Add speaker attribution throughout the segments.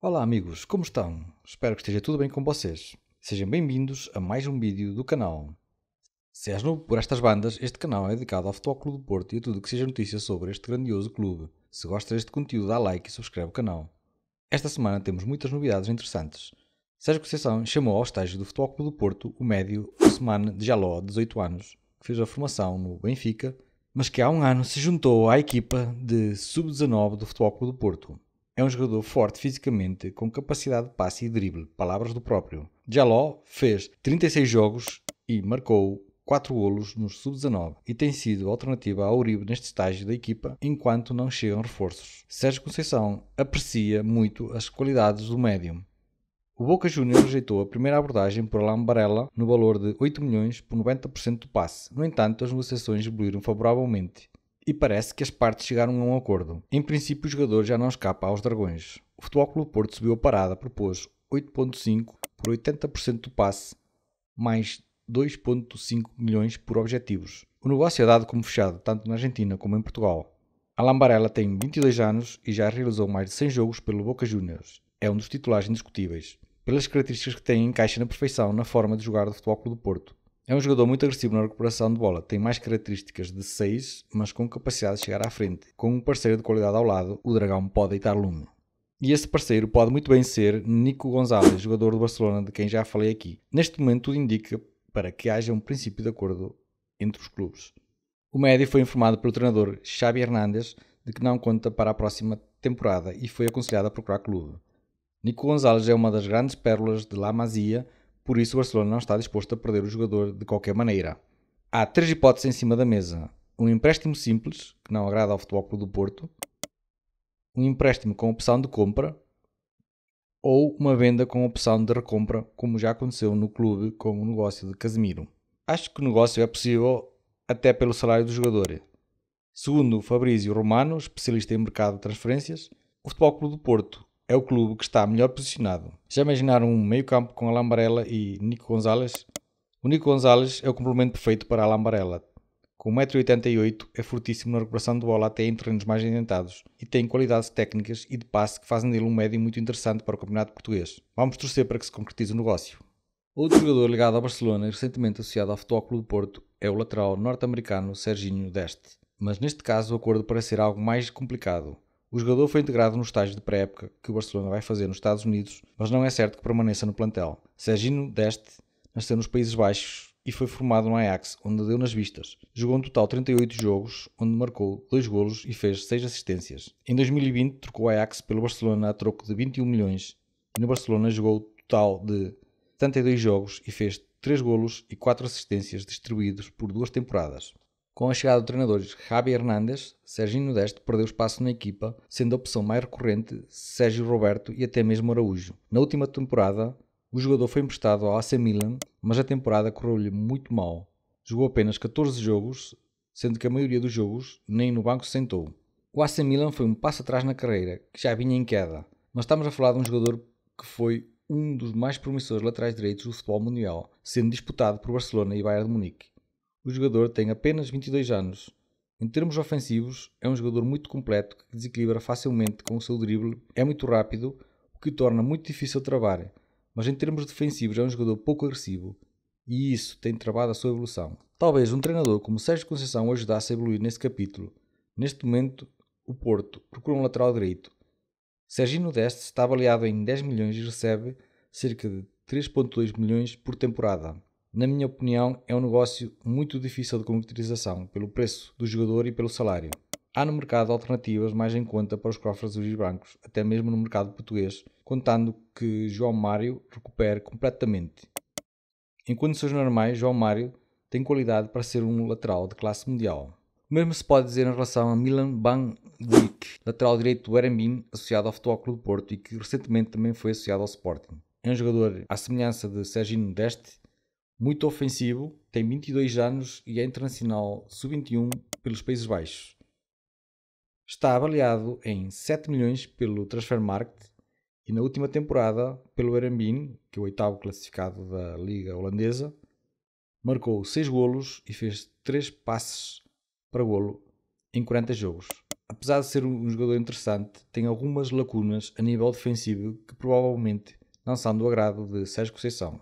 Speaker 1: Olá amigos, como estão? Espero que esteja tudo bem com vocês. Sejam bem-vindos a mais um vídeo do canal. Se és novo por estas bandas, este canal é dedicado ao Futebol Clube do Porto e a tudo o que seja notícia sobre este grandioso clube. Se gostas deste conteúdo, dá like e subscreve o canal. Esta semana temos muitas novidades interessantes. Sérgio Conceição chamou ao estágio do Futebol Clube do Porto o médio Ousmane de 18 anos, que fez a formação no Benfica, mas que há um ano se juntou à equipa de sub-19 do Futebol Clube do Porto. É um jogador forte fisicamente, com capacidade de passe e drible, palavras do próprio. Jaló fez 36 jogos e marcou 4 golos nos sub-19 e tem sido alternativa a Uribe neste estágio da equipa enquanto não chegam reforços. Sérgio Conceição aprecia muito as qualidades do médium. O Boca Juniors rejeitou a primeira abordagem por Alain Barella no valor de 8 milhões por 90% do passe. No entanto, as negociações evoluíram favoravelmente e parece que as partes chegaram a um acordo. Em princípio, o jogador já não escapa aos dragões. O Futebol Clube Porto subiu a parada, propôs 8.5 por 80% do passe, mais 2.5 milhões por objetivos. O negócio é dado como fechado tanto na Argentina como em Portugal. A Lambarella tem 22 anos e já realizou mais de 100 jogos pelo Boca Juniors. É um dos titulares indiscutíveis. Pelas características que tem, encaixa na perfeição na forma de jogar do Futebol Clube do Porto. É um jogador muito agressivo na recuperação de bola, tem mais características de 6, mas com capacidade de chegar à frente. Com um parceiro de qualidade ao lado, o Dragão pode deitar lume. E esse parceiro pode muito bem ser Nico Gonzalez, jogador do Barcelona, de quem já falei aqui. Neste momento, tudo indica para que haja um princípio de acordo entre os clubes. O médio foi informado pelo treinador Xabi Hernández de que não conta para a próxima temporada e foi aconselhado a procurar clube. Nico Gonzalez é uma das grandes pérolas de La Masia por isso, o Barcelona não está disposto a perder o jogador de qualquer maneira. Há três hipóteses em cima da mesa: um empréstimo simples, que não agrada ao Futebol Clube do Porto, um empréstimo com opção de compra ou uma venda com opção de recompra, como já aconteceu no clube com o negócio de Casemiro. Acho que o negócio é possível até pelo salário do jogador. Segundo Fabrício Romano, especialista em mercado de transferências, o Futebol Clube do Porto é o clube que está melhor posicionado. Já imaginaram um meio-campo com a e Nico Gonzalez? O Nico Gonzalez é o complemento perfeito para a Com 1,88m é fortíssimo na recuperação de bola até em terrenos mais indentados e tem qualidades técnicas e de passe que fazem dele um médio muito interessante para o campeonato português. Vamos torcer para que se concretize o negócio. Outro jogador ligado ao Barcelona e recentemente associado ao Futebol Clube do Porto é o lateral norte-americano Serginho Deste. Mas neste caso o acordo parece ser algo mais complicado. O jogador foi integrado no estágio de pré-época que o Barcelona vai fazer nos Estados Unidos, mas não é certo que permaneça no plantel. Serginho Deste nasceu nos Países Baixos e foi formado no Ajax, onde deu nas vistas. Jogou um total 38 jogos, onde marcou 2 golos e fez 6 assistências. Em 2020 trocou o Ajax pelo Barcelona a troco de 21 milhões e no Barcelona jogou um total de 72 jogos e fez 3 golos e 4 assistências distribuídos por duas temporadas. Com a chegada de treinadores Javi Hernández, Sérgio Nodeste perdeu espaço na equipa, sendo a opção mais recorrente Sérgio Roberto e até mesmo Araújo. Na última temporada, o jogador foi emprestado ao AC Milan, mas a temporada correu-lhe muito mal. Jogou apenas 14 jogos, sendo que a maioria dos jogos nem no banco sentou. O AC Milan foi um passo atrás na carreira, que já vinha em queda, mas estamos a falar de um jogador que foi um dos mais promissores laterais direitos do futebol mundial, sendo disputado por Barcelona e Bayern de Munique o jogador tem apenas 22 anos. Em termos ofensivos, é um jogador muito completo que desequilibra facilmente com o seu drible, é muito rápido, o que torna muito difícil travar, mas em termos defensivos é um jogador pouco agressivo e isso tem travado a sua evolução. Talvez um treinador como Sérgio Conceição o ajudasse a evoluir nesse capítulo. Neste momento, o Porto procura um lateral direito. Serginho Deste está avaliado em 10 milhões e recebe cerca de 3.2 milhões por temporada na minha opinião, é um negócio muito difícil de concretização pelo preço do jogador e pelo salário. Há no mercado alternativas mais em conta para os cofres azuis e brancos, até mesmo no mercado português, contando que João Mário recupere completamente. Em condições normais, João Mário tem qualidade para ser um lateral de classe mundial. O mesmo se pode dizer em relação a Milan Ban Dijk, lateral direito do Erambim, associado ao Futebol Clube do Porto e que recentemente também foi associado ao Sporting. É um jogador à semelhança de Serginho Deste, muito ofensivo, tem 22 anos e é internacional sub-21 pelos Países Baixos. Está avaliado em 7 milhões pelo Transfermarkt e na última temporada pelo Erembin, que é o oitavo classificado da liga holandesa, marcou 6 golos e fez 3 passes para golo em 40 jogos. Apesar de ser um jogador interessante, tem algumas lacunas a nível defensivo que provavelmente não são do agrado de Sérgio Conceição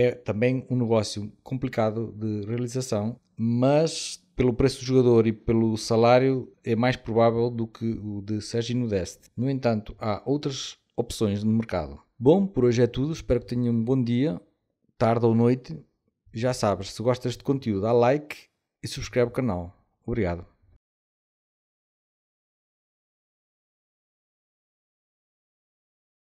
Speaker 1: é também um negócio complicado de realização, mas pelo preço do jogador e pelo salário é mais provável do que o de Serginho Deste. No entanto, há outras opções no mercado. Bom, por hoje é tudo. Espero que tenham um bom dia, tarde ou noite. Já sabes, se gostas de conteúdo, dá like e subscreve o canal. Obrigado.